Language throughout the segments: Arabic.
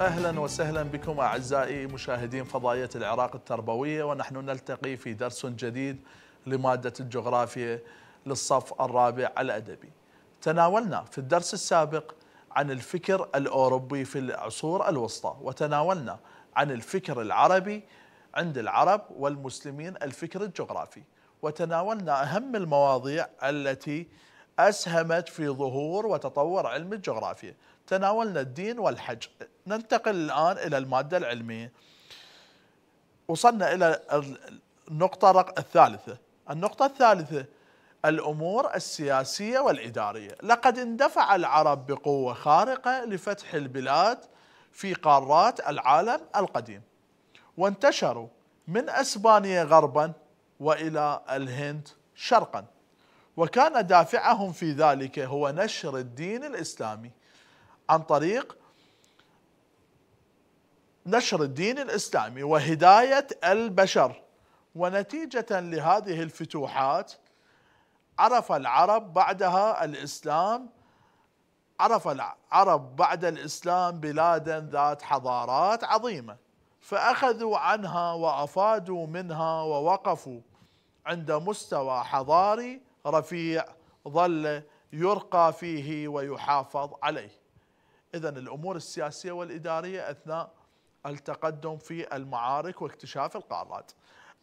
اهلا وسهلا بكم اعزائي مشاهدين فضائيه العراق التربويه ونحن نلتقي في درس جديد لماده الجغرافيا للصف الرابع الادبي. تناولنا في الدرس السابق عن الفكر الاوروبي في العصور الوسطى وتناولنا عن الفكر العربي عند العرب والمسلمين الفكر الجغرافي وتناولنا اهم المواضيع التي اسهمت في ظهور وتطور علم الجغرافيا تناولنا الدين والحج ننتقل الآن إلى المادة العلمية وصلنا إلى النقطة الثالثة النقطة الثالثة الأمور السياسية والإدارية لقد اندفع العرب بقوة خارقة لفتح البلاد في قارات العالم القديم وانتشروا من أسبانيا غربا وإلى الهند شرقا وكان دافعهم في ذلك هو نشر الدين الإسلامي عن طريق نشر الدين الاسلامي وهدايه البشر ونتيجه لهذه الفتوحات عرف العرب بعدها الاسلام عرف العرب بعد الاسلام بلادا ذات حضارات عظيمه فاخذوا عنها وافادوا منها ووقفوا عند مستوى حضاري رفيع ظل يرقى فيه ويحافظ عليه إذا الأمور السياسية والإدارية أثناء التقدم في المعارك واكتشاف القارات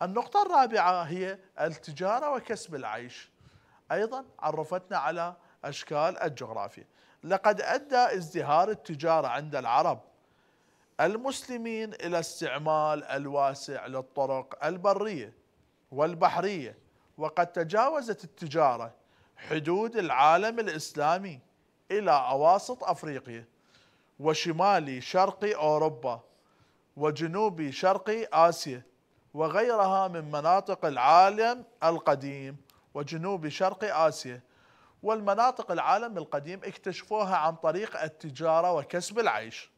النقطة الرابعة هي التجارة وكسب العيش أيضا عرفتنا على أشكال الجغرافيا. لقد أدى ازدهار التجارة عند العرب المسلمين إلى استعمال الواسع للطرق البرية والبحرية وقد تجاوزت التجارة حدود العالم الإسلامي إلى أواسط أفريقيا وشمالي شرق أوروبا وجنوبي شرق آسيا وغيرها من مناطق العالم القديم وجنوب شرق آسيا والمناطق العالم القديم اكتشفوها عن طريق التجارة وكسب العيش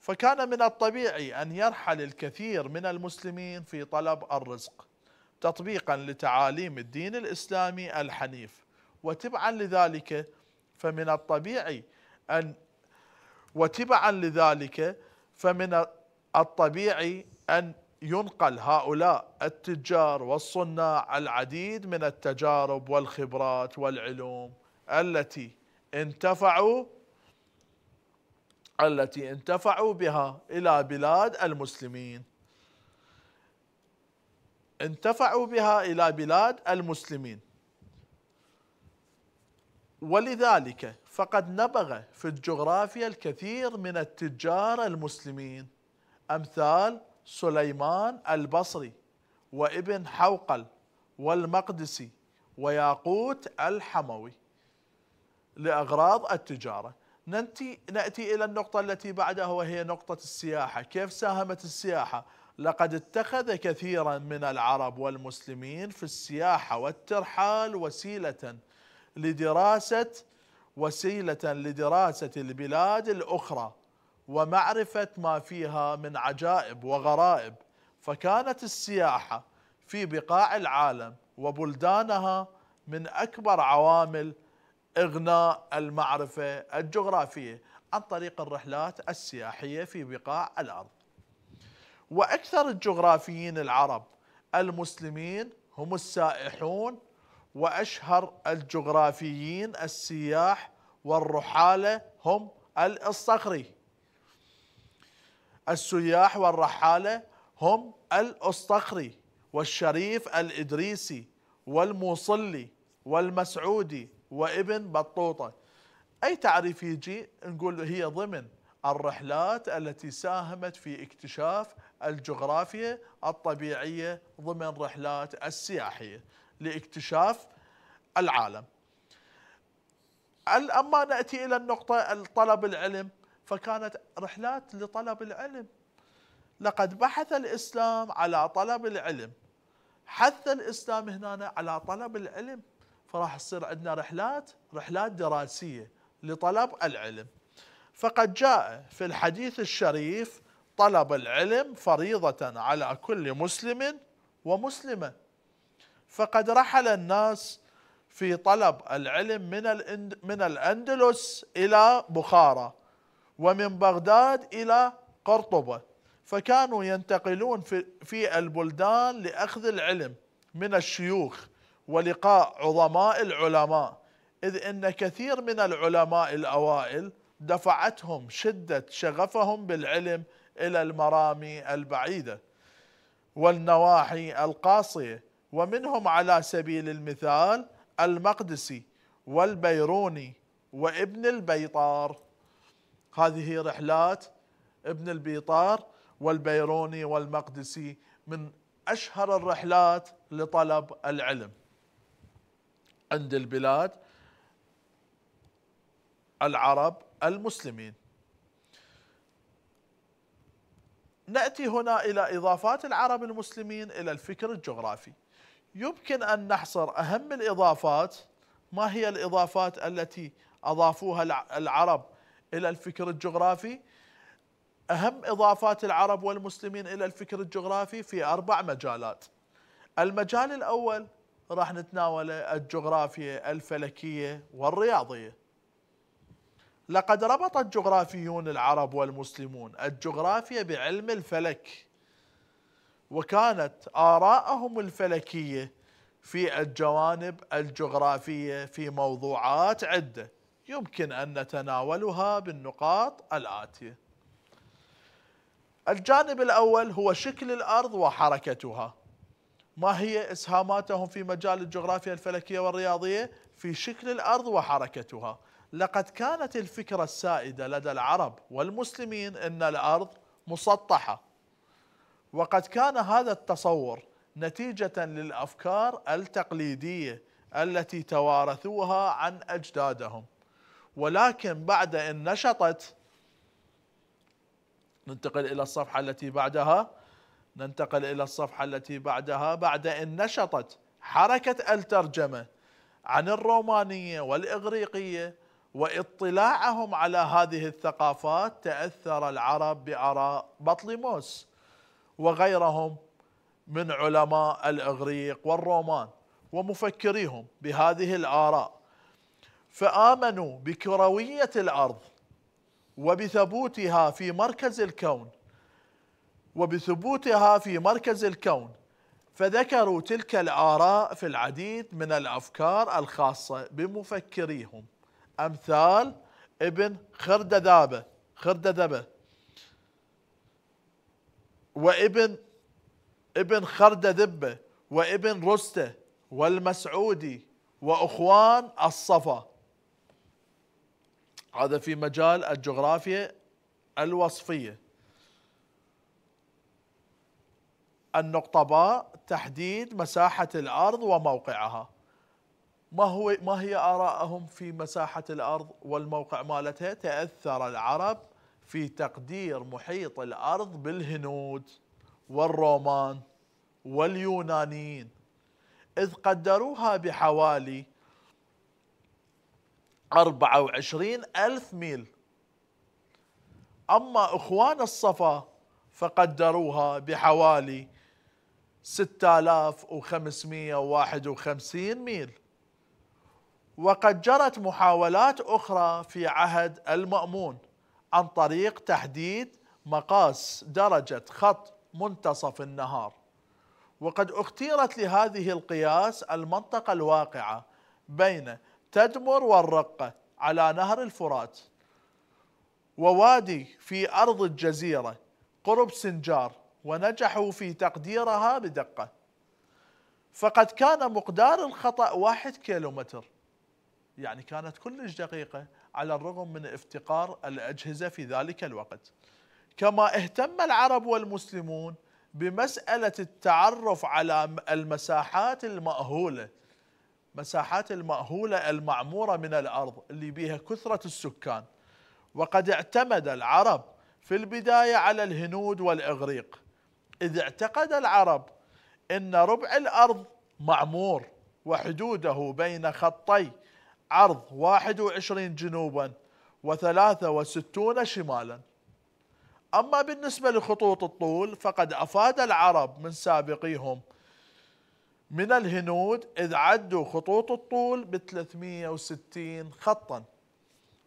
فكان من الطبيعي أن يرحل الكثير من المسلمين في طلب الرزق تطبيقا لتعاليم الدين الإسلامي الحنيف وتبعا لذلك فمن الطبيعي أن وتبعا لذلك فمن الطبيعي أن ينقل هؤلاء التجار والصناع العديد من التجارب والخبرات والعلوم التي انتفعوا التي انتفعوا بها إلى بلاد المسلمين انتفعوا بها إلى بلاد المسلمين ولذلك فقد نبغ في الجغرافيا الكثير من التجار المسلمين أمثال سليمان البصري وابن حوقل والمقدسي وياقوت الحموي لأغراض التجارة ننتي نأتي إلى النقطة التي بعدها وهي نقطة السياحة كيف ساهمت السياحة لقد اتخذ كثيرا من العرب والمسلمين في السياحة والترحال وسيلة لدراسة وسيلة لدراسة البلاد الأخرى ومعرفة ما فيها من عجائب وغرائب فكانت السياحة في بقاع العالم وبلدانها من أكبر عوامل إغناء المعرفة الجغرافية عن طريق الرحلات السياحية في بقاع الأرض وأكثر الجغرافيين العرب المسلمين هم السائحون وأشهر الجغرافيين السياح والرحالة هم الصخري السياح والرحالة هم الأصطخري والشريف الإدريسي والموصلي والمسعودي وابن بطوطة أي تعريف يجي نقول هي ضمن الرحلات التي ساهمت في اكتشاف الجغرافيا الطبيعية ضمن رحلات السياحية لاكتشاف العالم أما نأتي إلى النقطة طلب العلم فكانت رحلات لطلب العلم لقد بحث الإسلام على طلب العلم حث الإسلام هنا على طلب العلم فراح تصير عندنا رحلات رحلات دراسية لطلب العلم فقد جاء في الحديث الشريف طلب العلم فريضة على كل مسلم ومسلمة فقد رحل الناس في طلب العلم من من الاندلس الى بخارى ومن بغداد الى قرطبه فكانوا ينتقلون في, في البلدان لاخذ العلم من الشيوخ ولقاء عظماء العلماء اذ ان كثير من العلماء الاوائل دفعتهم شده شغفهم بالعلم الى المرامي البعيده والنواحي القاصيه ومنهم على سبيل المثال المقدسي والبيروني وابن البيطار هذه رحلات ابن البيطار والبيروني والمقدسي من أشهر الرحلات لطلب العلم عند البلاد العرب المسلمين نأتي هنا إلى إضافات العرب المسلمين إلى الفكر الجغرافي يمكن أن نحصر أهم الإضافات ما هي الإضافات التي أضافوها العرب إلى الفكر الجغرافي أهم إضافات العرب والمسلمين إلى الفكر الجغرافي في أربع مجالات المجال الأول راح نتناوله الجغرافية الفلكية والرياضية لقد ربط الجغرافيون العرب والمسلمون الجغرافيا بعلم الفلك وكانت آراءهم الفلكية في الجوانب الجغرافية في موضوعات عدة يمكن أن نتناولها بالنقاط الآتية الجانب الأول هو شكل الأرض وحركتها ما هي إسهاماتهم في مجال الجغرافيا الفلكية والرياضية في شكل الأرض وحركتها لقد كانت الفكرة السائدة لدى العرب والمسلمين أن الأرض مسطحة وقد كان هذا التصور نتيجة للأفكار التقليدية التي توارثوها عن أجدادهم ولكن بعد أن نشطت ننتقل إلى الصفحة التي بعدها ننتقل إلى الصفحة التي بعدها بعد أن نشطت حركة الترجمة عن الرومانية والإغريقية واطلاعهم على هذه الثقافات تأثر العرب بآراء بطليموس وغيرهم من علماء الإغريق والرومان ومفكريهم بهذه الآراء فآمنوا بكروية الأرض وبثبوتها في مركز الكون وبثبوتها في مركز الكون فذكروا تلك الآراء في العديد من الأفكار الخاصة بمفكريهم أمثال ابن خرددابة خرددبة وابن ابن خرددبة وابن رستة والمسعودي وأخوان الصفا هذا في مجال الجغرافيا الوصفية النقطة باء تحديد مساحة الأرض وموقعها ما هو ما هي آرائهم في مساحة الأرض والموقع مالتها تأثر العرب في تقدير محيط الأرض بالهنود والرومان واليونانيين إذ قدروها بحوالي 24 ألف ميل أما إخوان الصفا فقدروها بحوالي 6551 ميل وقد جرت محاولات أخرى في عهد المأمون عن طريق تحديد مقاس درجة خط منتصف النهار وقد اختيرت لهذه القياس المنطقة الواقعة بين تدمر والرقة على نهر الفرات ووادي في أرض الجزيرة قرب سنجار ونجحوا في تقديرها بدقة فقد كان مقدار الخطأ واحد كيلومتر يعني كانت كلش دقيقة على الرغم من افتقار الأجهزة في ذلك الوقت كما اهتم العرب والمسلمون بمسألة التعرف على المساحات المأهولة مساحات المأهولة المعمورة من الأرض اللي بيها كثرة السكان وقد اعتمد العرب في البداية على الهنود والإغريق إذ اعتقد العرب أن ربع الأرض معمور وحدوده بين خطي عرض 21 جنوبا و63 شمالا أما بالنسبة لخطوط الطول فقد أفاد العرب من سابقيهم من الهنود إذ عدوا خطوط الطول ب 360 خطا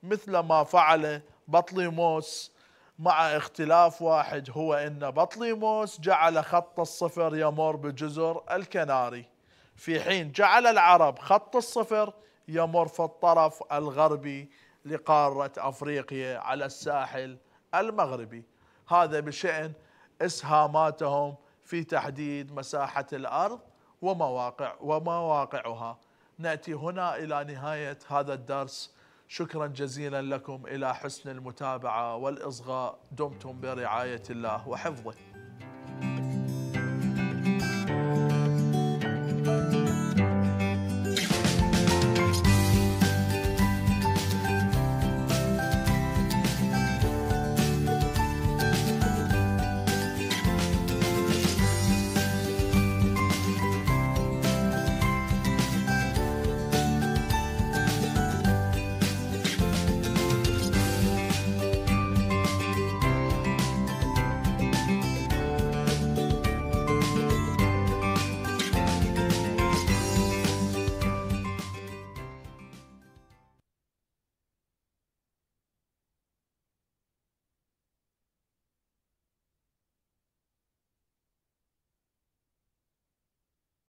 مثل ما فعل بطليموس مع اختلاف واحد هو أن بطليموس جعل خط الصفر يمر بجزر الكناري في حين جعل العرب خط الصفر يمر في الطرف الغربي لقارة أفريقيا على الساحل المغربي هذا بشأن إسهاماتهم في تحديد مساحة الأرض ومواقع ومواقعها نأتي هنا إلى نهاية هذا الدرس شكرا جزيلا لكم إلى حسن المتابعة والإصغاء دمتم برعاية الله وحفظه